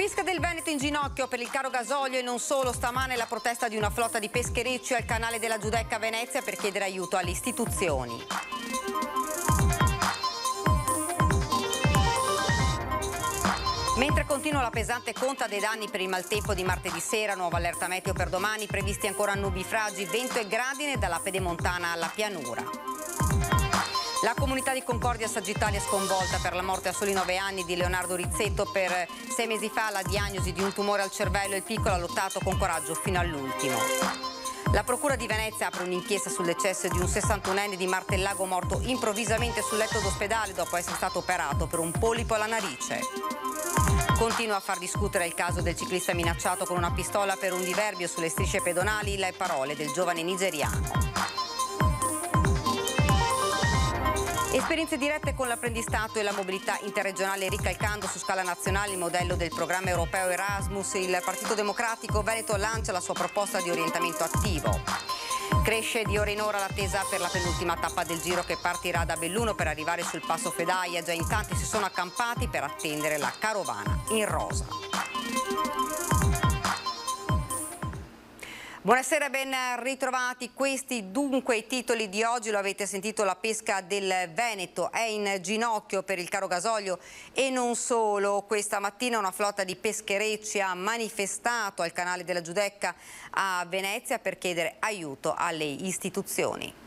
pesca del Veneto in ginocchio per il caro gasolio e non solo. Stamane la protesta di una flotta di pescherecci al canale della Giudecca a Venezia per chiedere aiuto alle istituzioni. Mentre continua la pesante conta dei danni per il maltempo di martedì sera, nuova allerta meteo per domani, previsti ancora nubifragi, vento e gradine dalla pedemontana alla pianura. La comunità di Concordia Sagittaria è sconvolta per la morte a soli 9 anni di Leonardo Rizzetto per sei mesi fa la diagnosi di un tumore al cervello e il piccolo ha lottato con coraggio fino all'ultimo. La Procura di Venezia apre un'inchiesta sull'eccesso di un 61enne di Martellago morto improvvisamente sul letto d'ospedale dopo essere stato operato per un polipo alla narice. Continua a far discutere il caso del ciclista minacciato con una pistola per un diverbio sulle strisce pedonali, le parole del giovane nigeriano. Esperienze dirette con l'apprendistato e la mobilità interregionale ricalcando su scala nazionale il modello del programma europeo Erasmus, il Partito Democratico Veneto lancia la sua proposta di orientamento attivo. Cresce di ora in ora l'attesa per la penultima tappa del giro che partirà da Belluno per arrivare sul passo Fedaia. Già in tanti si sono accampati per attendere la carovana in rosa. Buonasera, ben ritrovati. Questi dunque i titoli di oggi, lo avete sentito, la pesca del Veneto è in ginocchio per il caro gasolio e non solo. Questa mattina una flotta di pescherecci ha manifestato al canale della Giudecca a Venezia per chiedere aiuto alle istituzioni.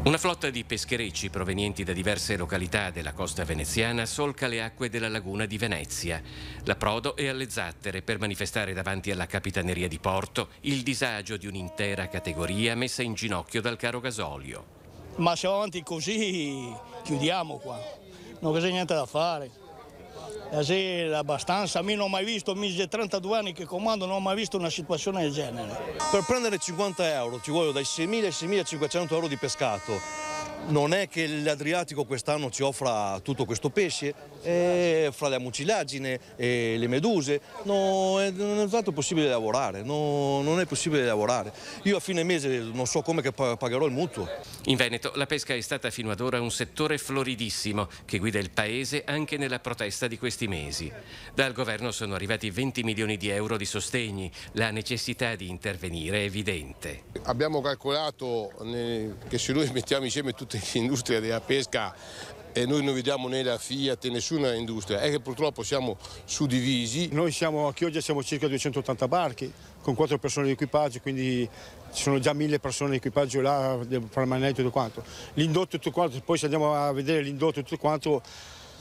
Una flotta di pescherecci provenienti da diverse località della costa veneziana solca le acque della laguna di Venezia. La Prodo è alle zattere per manifestare davanti alla Capitaneria di Porto il disagio di un'intera categoria messa in ginocchio dal caro gasolio. Ma se avanti così chiudiamo qua, non c'è niente da fare. Eh sì, abbastanza. A me non ho mai visto, mi 32 anni che comando, non ho mai visto una situazione del genere. Per prendere 50 euro ci vogliono dai 6.000 ai 6.500 euro di pescato non è che l'Adriatico quest'anno ci offra tutto questo pesce, eh, fra la mucilagine e le meduse, no, è, non è tanto possibile lavorare, no, non è possibile lavorare. Io a fine mese non so come pagherò il mutuo. In Veneto la pesca è stata fino ad ora un settore floridissimo che guida il paese anche nella protesta di questi mesi. Dal governo sono arrivati 20 milioni di euro di sostegni, la necessità di intervenire è evidente. Abbiamo calcolato che se noi mettiamo insieme tutti tutta l'industria della pesca e noi non vediamo né la Fiat né nessuna industria, è che purtroppo siamo suddivisi. Noi siamo a Chioggia siamo circa 280 barchi, con 4 persone di equipaggio, quindi ci sono già 1000 persone di equipaggio là, permanente e tutto quanto. L'indotto e tutto quanto, poi se andiamo a vedere l'indotto e tutto quanto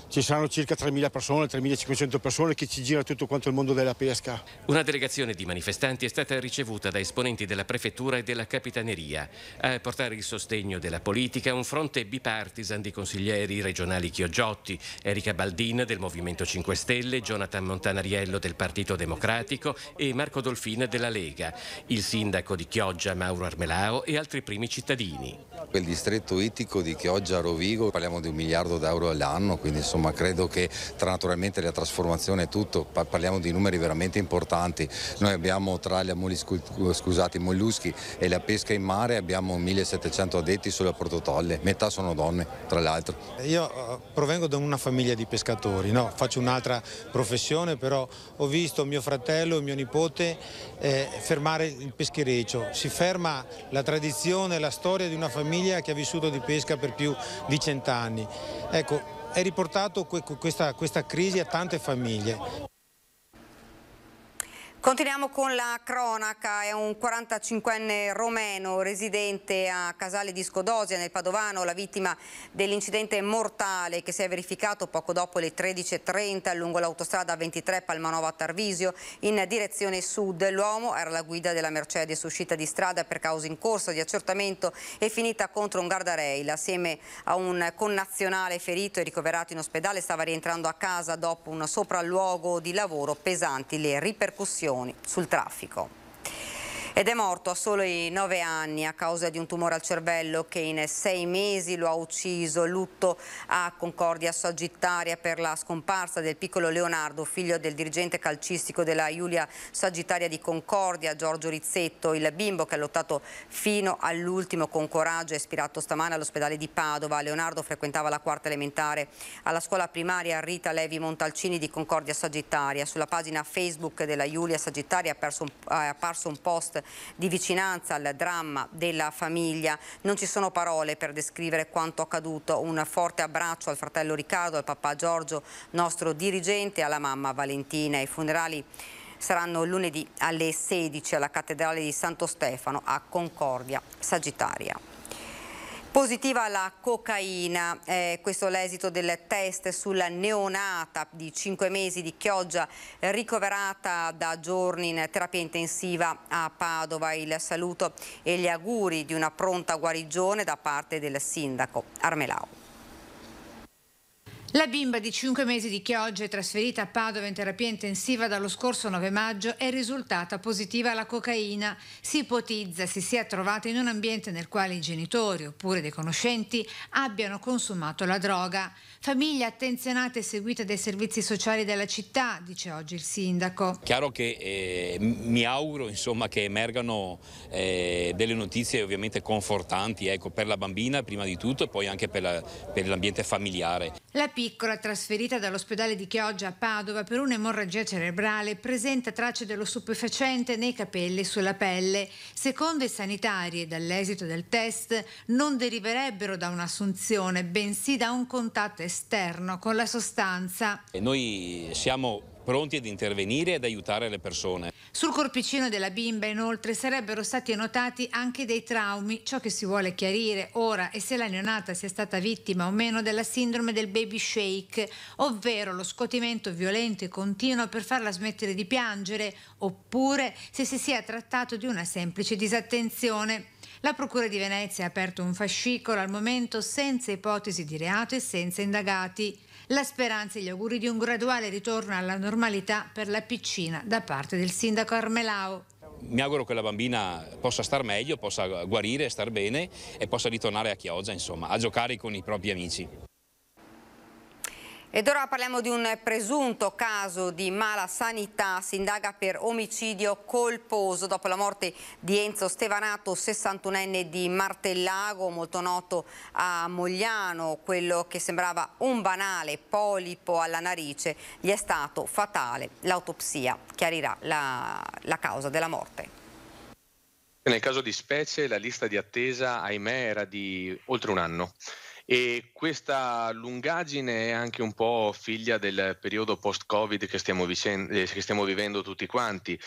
ci saranno circa 3.000 persone, 3.500 persone che ci gira tutto quanto il mondo della pesca. Una delegazione di manifestanti è stata ricevuta da esponenti della prefettura e della capitaneria. A portare il sostegno della politica un fronte bipartisan di consiglieri regionali Chioggiotti, Erika Baldin del Movimento 5 Stelle, Jonathan Montanariello del Partito Democratico e Marco Dolfin della Lega, il sindaco di Chioggia Mauro Armelao e altri primi cittadini. Il distretto ittico di Chioggia-Rovigo, parliamo di un miliardo d'euro all'anno, quindi sono insomma credo che tra naturalmente la trasformazione e tutto, parliamo di numeri veramente importanti, noi abbiamo tra gli ammoli scusati, molluschi e la pesca in mare abbiamo 1700 addetti solo a Portotolle, metà sono donne tra l'altro. Io eh, provengo da una famiglia di pescatori, no? faccio un'altra professione però ho visto mio fratello e mio nipote eh, fermare il peschereccio, si ferma la tradizione, la storia di una famiglia che ha vissuto di pesca per più di cent'anni. Ecco, è riportato questa, questa crisi a tante famiglie. Continuiamo con la cronaca, è un 45enne romeno residente a Casale di Scodosia nel Padovano, la vittima dell'incidente mortale che si è verificato poco dopo le 13.30 lungo l'autostrada 23 Palmanova Tarvisio in direzione sud. L'uomo era la guida della Mercedes uscita di strada per causa in corsa di accertamento e finita contro un guardrail assieme a un connazionale ferito e ricoverato in ospedale stava rientrando a casa dopo un sopralluogo di lavoro pesanti le ripercussioni informazioni sul traffico ed è morto a soli 9 anni a causa di un tumore al cervello che in 6 mesi lo ha ucciso. Lutto a Concordia Sagittaria per la scomparsa del piccolo Leonardo, figlio del dirigente calcistico della Giulia Sagittaria di Concordia, Giorgio Rizzetto, il bimbo che ha lottato fino all'ultimo con coraggio e ispirato stamane all'ospedale di Padova. Leonardo frequentava la quarta elementare alla scuola primaria Rita Levi Montalcini di Concordia Sagittaria. Sulla pagina Facebook della Giulia Sagittaria è apparso un post di vicinanza al dramma della famiglia. Non ci sono parole per descrivere quanto accaduto. Un forte abbraccio al fratello Riccardo, al papà Giorgio, nostro dirigente, e alla mamma Valentina. I funerali saranno lunedì alle 16 alla cattedrale di Santo Stefano a Concordia Sagittaria. Positiva la cocaina, eh, questo è l'esito del test sulla neonata di 5 mesi di Chioggia ricoverata da giorni in terapia intensiva a Padova. Il saluto e gli auguri di una pronta guarigione da parte del sindaco Armelao. La bimba di 5 mesi di Chioggia, trasferita a Padova in terapia intensiva dallo scorso 9 maggio, è risultata positiva alla cocaina. Si ipotizza si sia trovata in un ambiente nel quale i genitori oppure dei conoscenti abbiano consumato la droga. Famiglie attenzionate e seguite dai servizi sociali della città, dice oggi il sindaco. Chiaro che eh, mi auguro insomma, che emergano eh, delle notizie ovviamente confortanti ecco, per la bambina prima di tutto e poi anche per, la, per l'ambiente familiare. La piccola, trasferita dall'ospedale di Chioggia a Padova per un'emorragia cerebrale, presenta tracce dello stupefacente nei capelli e sulla pelle. Secondo i sanitari, dall'esito del test, non deriverebbero da un'assunzione, bensì da un contatto esterno esterno con la sostanza. E noi siamo pronti ad intervenire e ad aiutare le persone. Sul corpicino della bimba inoltre sarebbero stati notati anche dei traumi, ciò che si vuole chiarire ora è se la neonata sia stata vittima o meno della sindrome del baby shake, ovvero lo scotimento violento e continuo per farla smettere di piangere, oppure se si sia trattato di una semplice disattenzione. La Procura di Venezia ha aperto un fascicolo al momento senza ipotesi di reato e senza indagati. La speranza e gli auguri di un graduale ritorno alla normalità per la piccina da parte del sindaco Armelao mi auguro che la bambina possa star meglio, possa guarire, star bene e possa ritornare a Chioggia, insomma, a giocare con i propri amici. Ed ora parliamo di un presunto caso di mala sanità, si indaga per omicidio colposo dopo la morte di Enzo Stevanato, 61enne di Martellago, molto noto a Mogliano, quello che sembrava un banale polipo alla narice, gli è stato fatale. L'autopsia chiarirà la, la causa della morte. Nel caso di Specie la lista di attesa, ahimè, era di oltre un anno. E questa lungaggine è anche un po' figlia del periodo post-Covid che stiamo, vicen- eh, che stiamo vivendo tutti quanti.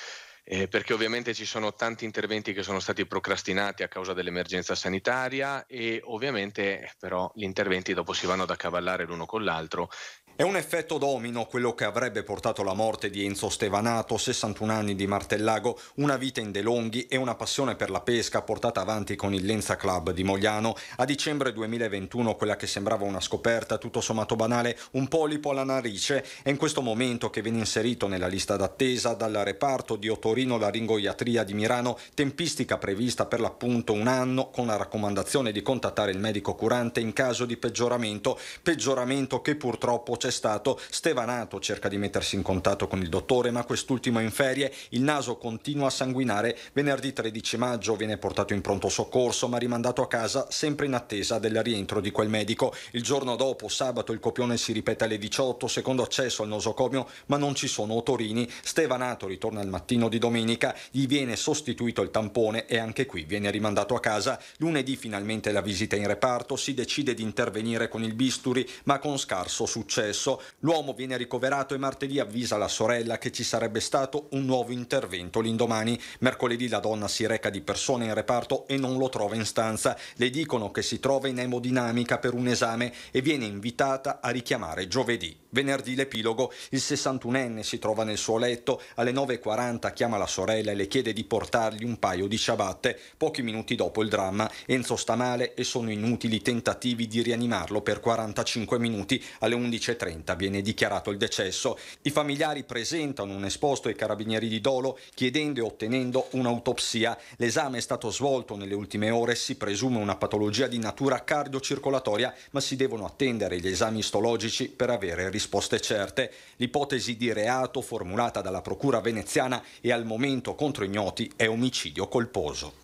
Eh, perché ovviamente ci sono tanti interventi che sono stati procrastinati a causa dell'emergenza sanitaria e ovviamente però gli interventi dopo si vanno ad accavallare l'uno con l'altro è un effetto domino quello che avrebbe portato alla morte di Enzo Stevanato, 61 anni di Martellago, una vita in De Longhi e una passione per la pesca portata avanti con il Lenza Club di Mogliano. A dicembre 2021 quella che sembrava una scoperta tutto sommato banale, un polipo alla narice, è in questo momento che viene inserito nella lista d'attesa dal reparto di Otorino Laringoiatria di Milano, tempistica prevista per l'appunto un anno con la raccomandazione di contattare il medico curante in caso di peggioramento, peggioramento che purtroppo c'è stato. Stevanato cerca di mettersi in contatto con il dottore, ma quest'ultimo è in ferie. Il naso continua a sanguinare. Venerdì 13 maggio viene portato in pronto soccorso, ma rimandato a casa sempre in attesa del rientro di quel medico. Il giorno dopo, sabato, il copione si ripete alle 18, secondo accesso al nosocomio, ma non ci sono otorini. Stevanato ritorna al mattino di domenica, gli viene sostituito il tampone e anche qui viene rimandato a casa. Lunedì finalmente la visita in reparto, si decide di intervenire con il bisturi, ma con scarso successo processo. L'uomo viene ricoverato e martedì avvisa la sorella che ci sarebbe stato un nuovo intervento l'indomani. Mercoledì la donna si reca di persona in reparto e non lo trova in stanza. Le dicono che si trova in emodinamica per un esame e viene invitata a richiamare giovedì. Venerdì l'epilogo, il 61enne si trova nel suo letto, alle 9.40 chiama la sorella e le chiede di portargli un paio di ciabatte. Pochi minuti dopo il dramma, Enzo sta male e sono inutili tentativi di rianimarlo per 45 minuti. Alle 11.30 30 viene dichiarato il decesso. I familiari presentano un esposto ai carabinieri di Dolo chiedendo e ottenendo un'autopsia. L'esame è stato svolto nelle ultime ore, si presume una patologia di natura cardiocircolatoria, ma si devono attendere gli esami istologici per avere risposte certe. L'ipotesi di reato formulata dalla Procura veneziana e al momento contro ignoti è omicidio colposo.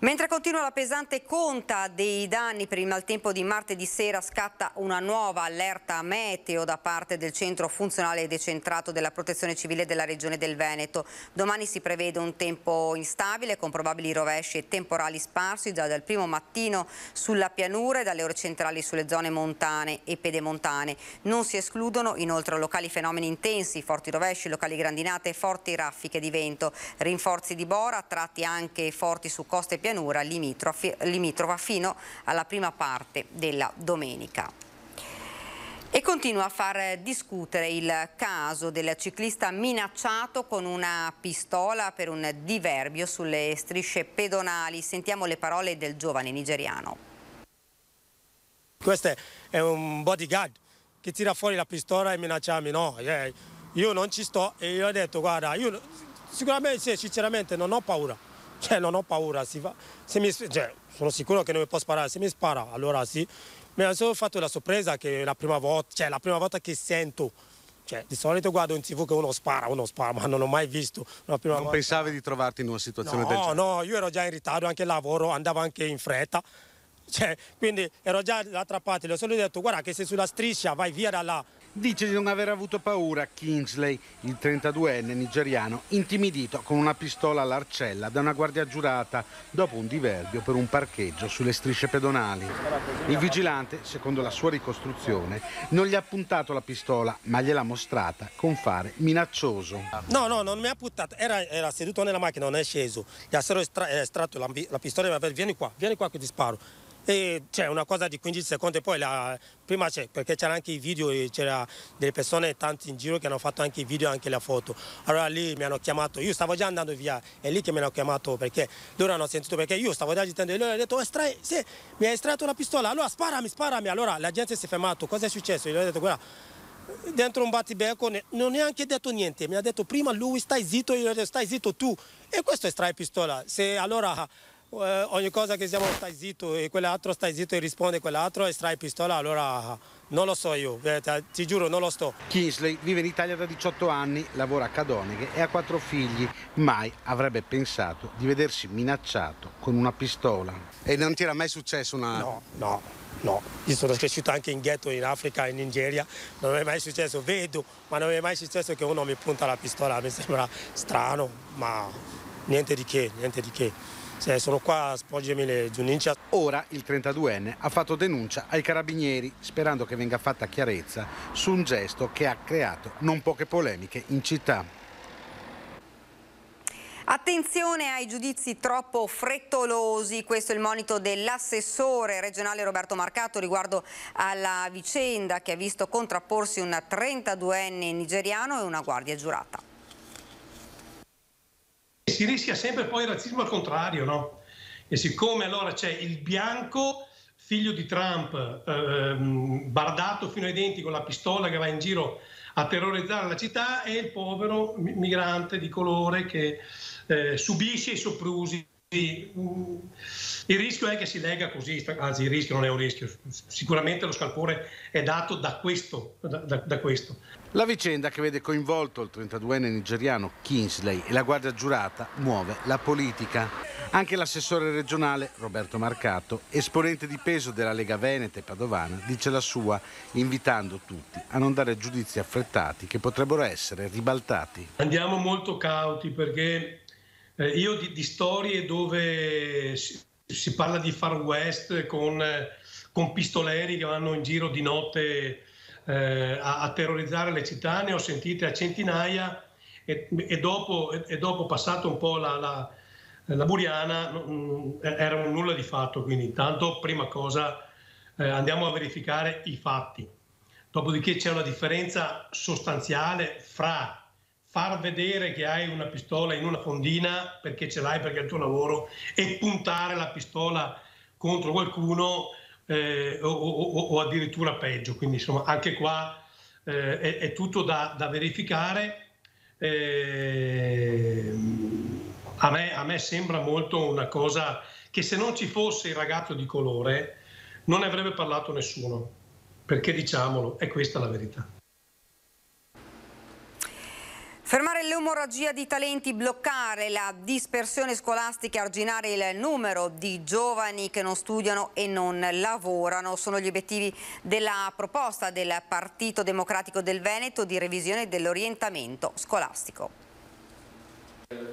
Mentre continua la pesante conta dei danni per il maltempo di martedì sera scatta una nuova allerta meteo da parte del centro funzionale e decentrato della protezione civile della regione del Veneto. Domani si prevede un tempo instabile con probabili rovesci e temporali sparsi già dal primo mattino sulla pianura e dalle ore centrali sulle zone montane e pedemontane. Non si escludono inoltre locali fenomeni intensi, forti rovesci, locali grandinate e forti raffiche di vento. Rinforzi di bora, tratti anche forti su coste pianure pianura limitrofa fino alla prima parte della domenica. E continua a far discutere il caso del ciclista minacciato con una pistola per un diverbio sulle strisce pedonali. Sentiamo le parole del giovane nigeriano. Questo è un bodyguard che tira fuori la pistola e minacciami. No, eh. io non ci sto e io ho detto guarda, io sicuramente, sì, sinceramente non ho paura. Cioè, non ho paura, fa... mi... cioè, sono sicuro che non mi può sparare, se mi spara allora sì. Mi ha solo fatto la sorpresa che la prima volta, cioè, la prima volta che sento cioè, di solito guardo in tv che uno spara, uno spara, ma non l'ho mai visto. non volta. pensavi di trovarti in una situazione no, del genere? No, no, io ero già in ritardo, anche il lavoro, andavo anche in fretta. Cioè, quindi ero già dall'altra parte, gli ho solo detto guarda che sei sulla striscia, vai via da là. Dice di non aver avuto paura Kingsley, il 32enne nigeriano, intimidito con una pistola all'arcella da una guardia giurata dopo un diverbio per un parcheggio sulle strisce pedonali. Il vigilante, secondo la sua ricostruzione, non gli ha puntato la pistola, ma gliel'ha mostrata con fare minaccioso. No, no, non mi ha puntato, era, era seduto nella macchina, non è sceso. Gli ha eh, estratto la, la pistola e mi ha detto vieni qua, vieni qua che ti sparo e c'è una cosa di 15 secondi poi la, prima c'è perché c'era anche i video e c'era delle persone tanti in giro che hanno fatto anche i video e anche la foto allora lì mi hanno chiamato io stavo già andando via è lì che mi hanno chiamato perché loro hanno sentito perché io stavo già agitando e loro hanno detto estrai, oh, sì, mi hai estratto la pistola allora sparami sparami allora la gente si è fermata cosa è successo? Io gli ho detto guarda dentro un battibecco, non neanche detto niente, mi ha detto prima lui stai zitto, io gli ho detto stai zitto tu e questo è strai pistola, se allora eh, ogni cosa che siamo stai zitto e quell'altro stai zitto e risponde quell'altro e strai pistola, allora non lo so io, eh, ti giuro non lo sto. Kingsley vive in Italia da 18 anni, lavora a Cadoneghe e ha quattro figli, mai avrebbe pensato di vedersi minacciato con una pistola. E non ti era mai successo una... No, no, no. Io sono cresciuto anche in ghetto in Africa, in Nigeria, non mi è mai successo, vedo, ma non mi è mai successo che uno mi punta la pistola, mi sembra strano, ma niente di che, niente di che. Sì, sono qua a sporgermi le giunincia. Ora il 32enne ha fatto denuncia ai carabinieri sperando che venga fatta chiarezza su un gesto che ha creato non poche polemiche in città. Attenzione ai giudizi troppo frettolosi, questo è il monito dell'assessore regionale Roberto Marcato riguardo alla vicenda che ha visto contrapporsi un 32enne nigeriano e una guardia giurata si rischia sempre poi il razzismo al contrario, no? E siccome allora c'è il bianco figlio di Trump, eh, ehm, bardato fino ai denti con la pistola che va in giro a terrorizzare la città, e il povero migrante di colore che eh, subisce i soprusi Mm, il rischio è che si lega così, anzi il rischio non è un rischio, sicuramente lo scalpore è dato da questo. Da, da, da questo. La vicenda che vede coinvolto il 32enne nigeriano Kinsley e la guardia giurata muove la politica. Anche l'assessore regionale Roberto Marcato, esponente di peso della Lega Veneta e Padovana, dice la sua, invitando tutti a non dare giudizi affrettati che potrebbero essere ribaltati. Andiamo molto cauti perché eh, io di, di, storie dove si, si, parla di far west con, con, pistoleri che vanno in giro di notte eh, a, a, terrorizzare le città, ne ho sentite a centinaia e, e, dopo, e, e dopo, passato un po' la, la, la buriana, non, mm, era un nulla di fatto, quindi intanto prima cosa eh, andiamo a verificare i fatti. Dopodiché c'è una differenza sostanziale fra far vedere che hai una pistola in una fondina perché ce l'hai, perché è il tuo lavoro, e puntare la pistola contro qualcuno eh, o, o, o, addirittura peggio. Quindi insomma anche qua eh, è, è, tutto da, da verificare. Eh, a, me, a, me, sembra molto una cosa che se non ci fosse il ragazzo di colore non ne avrebbe parlato nessuno, perché diciamolo, è questa la verità. Fermare l'emorragia di talenti, bloccare la dispersione scolastica, arginare il numero di giovani che non studiano e non lavorano sono gli obiettivi della proposta del Partito Democratico del Veneto di revisione dell'orientamento scolastico.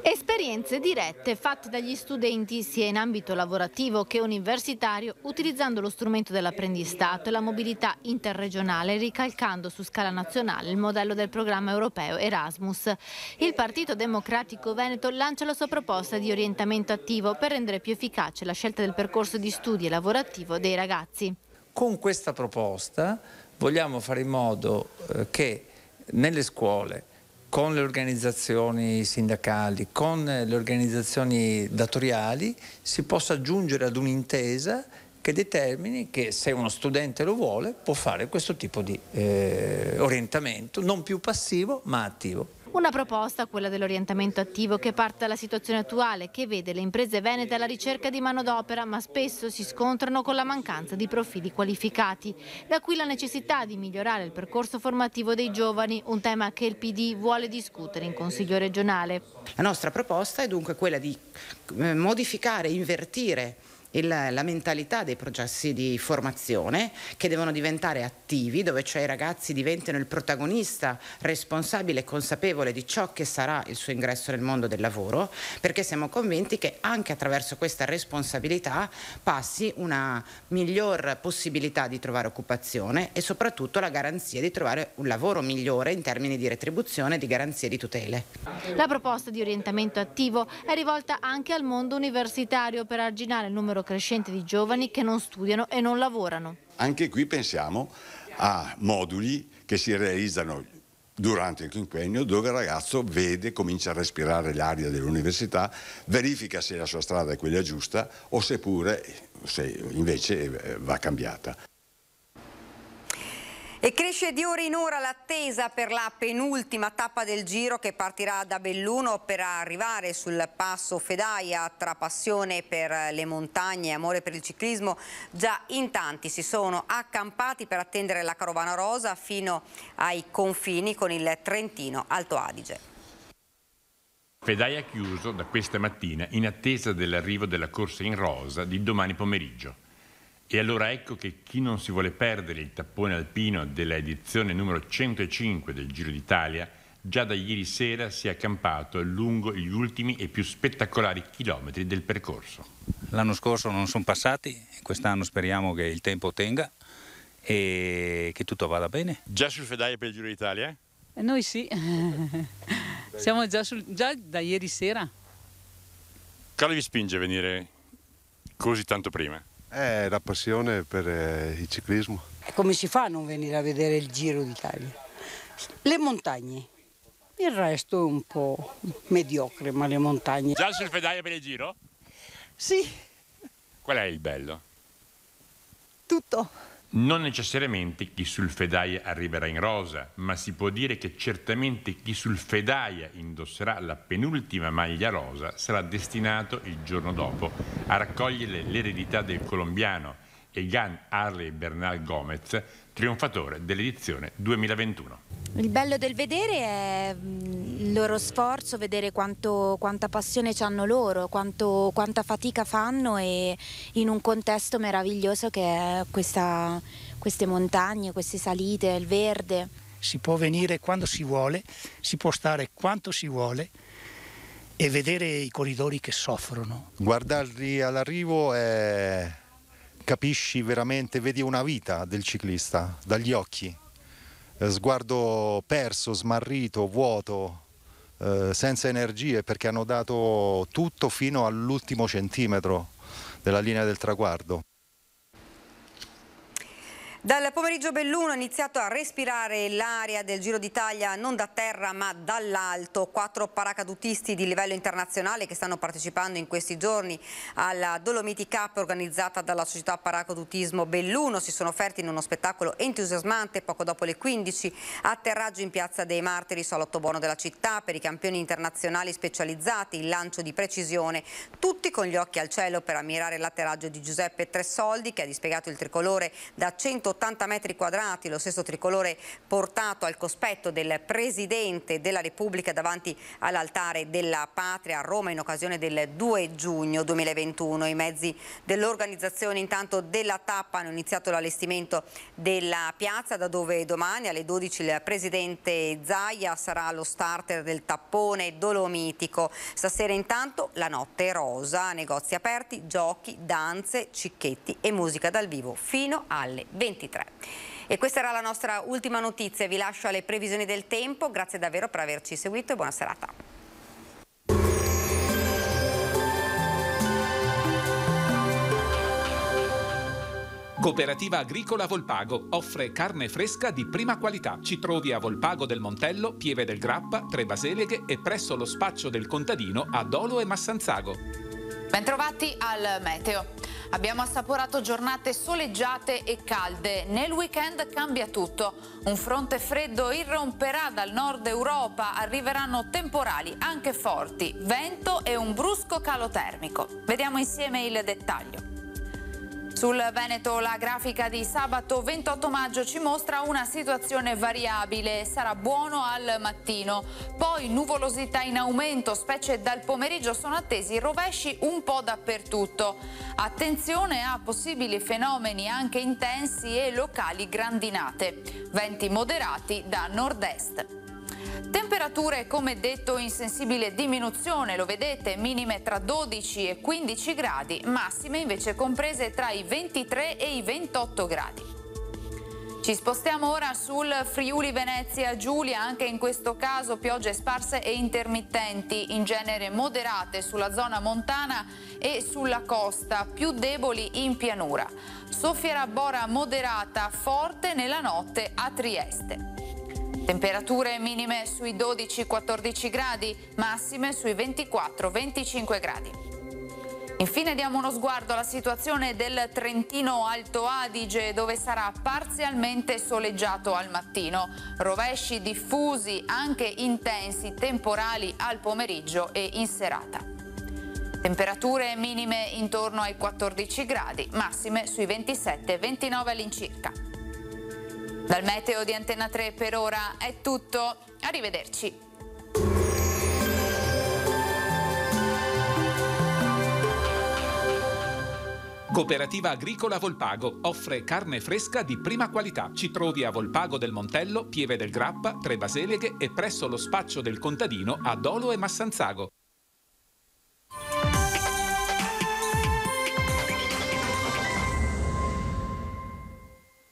Esperienze dirette fatte dagli studenti sia in ambito lavorativo che universitario utilizzando lo strumento dell'apprendistato e la mobilità interregionale ricalcando su scala nazionale il modello del programma europeo Erasmus. Il Partito Democratico Veneto lancia la sua proposta di orientamento attivo per rendere più efficace la scelta del percorso di studi e lavorativo dei ragazzi. Con questa proposta vogliamo fare in modo eh, che nelle scuole con le organizzazioni sindacali, con eh, le organizzazioni datoriali, si possa giungere ad un'intesa che determini che se uno studente lo vuole può fare questo tipo di eh, orientamento, non più passivo ma attivo. Una proposta, quella dell'orientamento attivo, che parte dalla situazione attuale, che vede le imprese venete alla ricerca di manodopera, ma spesso si scontrano con la mancanza di profili qualificati. Da qui la necessità di migliorare il percorso formativo dei giovani, un tema che il PD vuole discutere in Consiglio regionale. La nostra proposta è dunque quella di eh, modificare, invertire il, la mentalità dei processi di formazione che devono diventare attivi, dove cioè i ragazzi diventano il protagonista responsabile e consapevole di ciò che sarà il suo ingresso nel mondo del lavoro, perché siamo convinti che anche attraverso questa responsabilità passi una miglior possibilità di trovare occupazione e soprattutto la garanzia di trovare un lavoro migliore in termini di retribuzione, di garanzie e di tutele. La proposta di orientamento attivo è rivolta anche al mondo universitario per arginare il numero numero crescente di giovani che non studiano e non lavorano. Anche qui pensiamo a moduli che si realizzano durante il quinquennio dove il ragazzo vede, comincia a respirare l'aria dell'università, verifica se la sua strada è quella giusta o se pure se invece eh, va cambiata. E cresce di ora in ora l'attesa per la penultima tappa del giro che partirà da Belluno per arrivare sul passo Fedaia tra passione per le montagne e amore per il ciclismo. Già in tanti si sono accampati per attendere la carovana rosa fino ai confini con il Trentino Alto Adige. Fedaia chiuso da questa mattina in attesa dell'arrivo della corsa in rosa di domani pomeriggio. E allora ecco che chi non si vuole perdere il tappone alpino della edizione numero 105 del Giro d'Italia, già da ieri sera si è accampato lungo gli ultimi e più spettacolari chilometri del percorso. L'anno scorso non sono passati, quest'anno speriamo che il tempo tenga e che tutto vada bene. Già sul fedaio per il Giro d'Italia? Eh? Eh, noi sì, siamo già, sul, già da ieri sera. Cosa vi spinge a venire così tanto prima? È eh, la passione per eh, il ciclismo. Come si fa a non venire a vedere il Giro d'Italia? Le montagne. Il resto è un po' mediocre, ma le montagne. Già sul pedale per il Giro? Sì. Qual è il bello? Tutto. Non necessariamente chi sul Fedaia arriverà in rosa, ma si può dire che certamente chi sul Fedaia indosserà la penultima maglia rosa sarà destinato il giorno dopo a raccogliere l'eredità del colombiano, e Egan Harley Bernal Gomez, trionfatore dell'edizione 2021. Il bello del vedere è mm, il loro sforzo, vedere quanto, quanta passione hanno loro, quanto, quanta fatica fanno e in un contesto meraviglioso che è questa, queste montagne, queste salite, il verde. Si può venire quando si vuole, si può stare quanto si vuole e vedere i corridori che soffrono. Guardarli all'arrivo è capisci veramente, vedi una vita del ciclista dagli occhi, eh, sguardo perso, smarrito, vuoto, eh, senza energie perché hanno dato tutto fino all'ultimo centimetro della linea del traguardo. Dal pomeriggio Belluno ha iniziato a respirare l'aria del Giro d'Italia non da terra ma dall'alto. Quattro paracadutisti di livello internazionale che stanno partecipando in questi giorni alla Dolomiti Cup organizzata dalla società Paracadutismo Belluno si sono offerti in uno spettacolo entusiasmante poco dopo le 15. Atterraggio in Piazza dei Martiri, salotto buono della città per i campioni internazionali specializzati, il lancio di precisione. Tutti con gli occhi al cielo per ammirare l'atterraggio di Giuseppe Tressoldi che ha dispiegato il tricolore da 100 180 metri quadrati, lo stesso tricolore portato al cospetto del Presidente della Repubblica davanti all'altare della Patria a Roma in occasione del 2 giugno 2021. I mezzi dell'organizzazione intanto della tappa hanno iniziato l'allestimento della piazza da dove domani alle 12 il Presidente Zaia sarà lo starter del tappone dolomitico. Stasera intanto la notte rosa, negozi aperti, giochi, danze, cicchetti e musica dal vivo fino alle 20. 2023. E questa era la nostra ultima notizia, vi lascio alle previsioni del tempo, grazie davvero per averci seguito e buona serata. Cooperativa Agricola Volpago offre carne fresca di prima qualità. Ci trovi a Volpago del Montello, Pieve del Grappa, Tre Baseleghe e presso lo spaccio del contadino a Dolo e Massanzago. Bentrovati al Meteo. Abbiamo assaporato giornate soleggiate e calde. Nel weekend cambia tutto. Un fronte freddo irromperà dal nord Europa, arriveranno temporali anche forti, vento e un brusco calo termico. Vediamo insieme il dettaglio. Sul Veneto la grafica di sabato 28 maggio ci mostra una situazione variabile, sarà buono al mattino, poi nuvolosità in aumento, specie dal pomeriggio sono attesi rovesci un po' dappertutto. Attenzione a possibili fenomeni anche intensi e locali grandinate, venti moderati da nord-est. Temperature, come detto, in sensibile diminuzione, lo vedete, minime tra 12 e 15 gradi, massime invece comprese tra i 23 e i 28 gradi. Ci spostiamo ora sul Friuli Venezia Giulia, anche in questo caso piogge sparse e intermittenti, in genere moderate sulla zona montana e sulla costa, più deboli in pianura. Soffierà bora moderata forte nella notte a Trieste. Temperature minime sui 12-14 gradi, massime sui 24-25 gradi. Infine diamo uno sguardo alla situazione del Trentino Alto Adige dove sarà parzialmente soleggiato al mattino. Rovesci diffusi anche intensi temporali al pomeriggio e in serata. Temperature minime intorno ai 14 gradi, massime sui 27-29 all'incirca. Dal meteo di Antenna 3 per ora è tutto, arrivederci. Cooperativa Agricola Volpago offre carne fresca di prima qualità. Ci trovi a Volpago del Montello, Pieve del Grappa, Tre Baseleghe e presso lo spaccio del contadino a Dolo e Massanzago.